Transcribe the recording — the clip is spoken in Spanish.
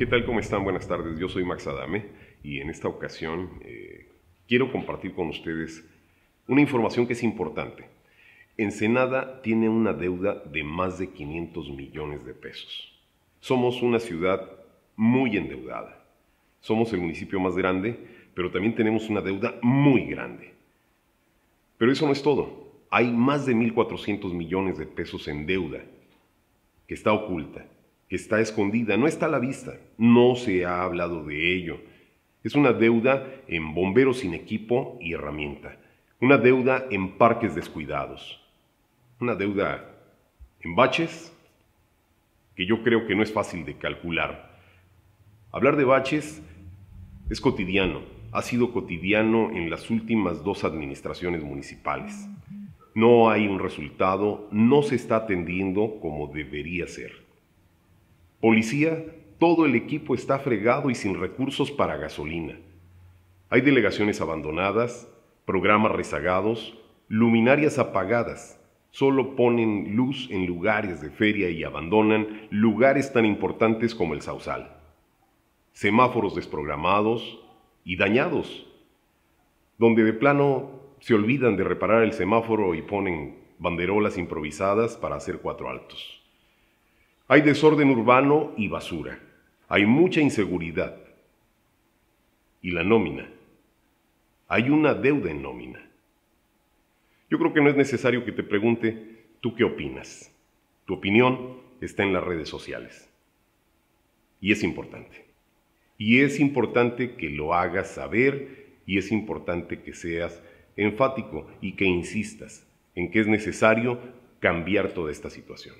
¿Qué tal? ¿Cómo están? Buenas tardes. Yo soy Max Adame y en esta ocasión eh, quiero compartir con ustedes una información que es importante. Ensenada tiene una deuda de más de 500 millones de pesos. Somos una ciudad muy endeudada. Somos el municipio más grande, pero también tenemos una deuda muy grande. Pero eso no es todo. Hay más de 1.400 millones de pesos en deuda que está oculta que está escondida, no está a la vista, no se ha hablado de ello. Es una deuda en bomberos sin equipo y herramienta, una deuda en parques descuidados, una deuda en baches que yo creo que no es fácil de calcular. Hablar de baches es cotidiano, ha sido cotidiano en las últimas dos administraciones municipales. No hay un resultado, no se está atendiendo como debería ser. Policía, todo el equipo está fregado y sin recursos para gasolina. Hay delegaciones abandonadas, programas rezagados, luminarias apagadas. Solo ponen luz en lugares de feria y abandonan lugares tan importantes como el Sausal. Semáforos desprogramados y dañados, donde de plano se olvidan de reparar el semáforo y ponen banderolas improvisadas para hacer cuatro altos. Hay desorden urbano y basura. Hay mucha inseguridad. Y la nómina. Hay una deuda en nómina. Yo creo que no es necesario que te pregunte, ¿tú qué opinas? Tu opinión está en las redes sociales. Y es importante. Y es importante que lo hagas saber y es importante que seas enfático y que insistas en que es necesario cambiar toda esta situación.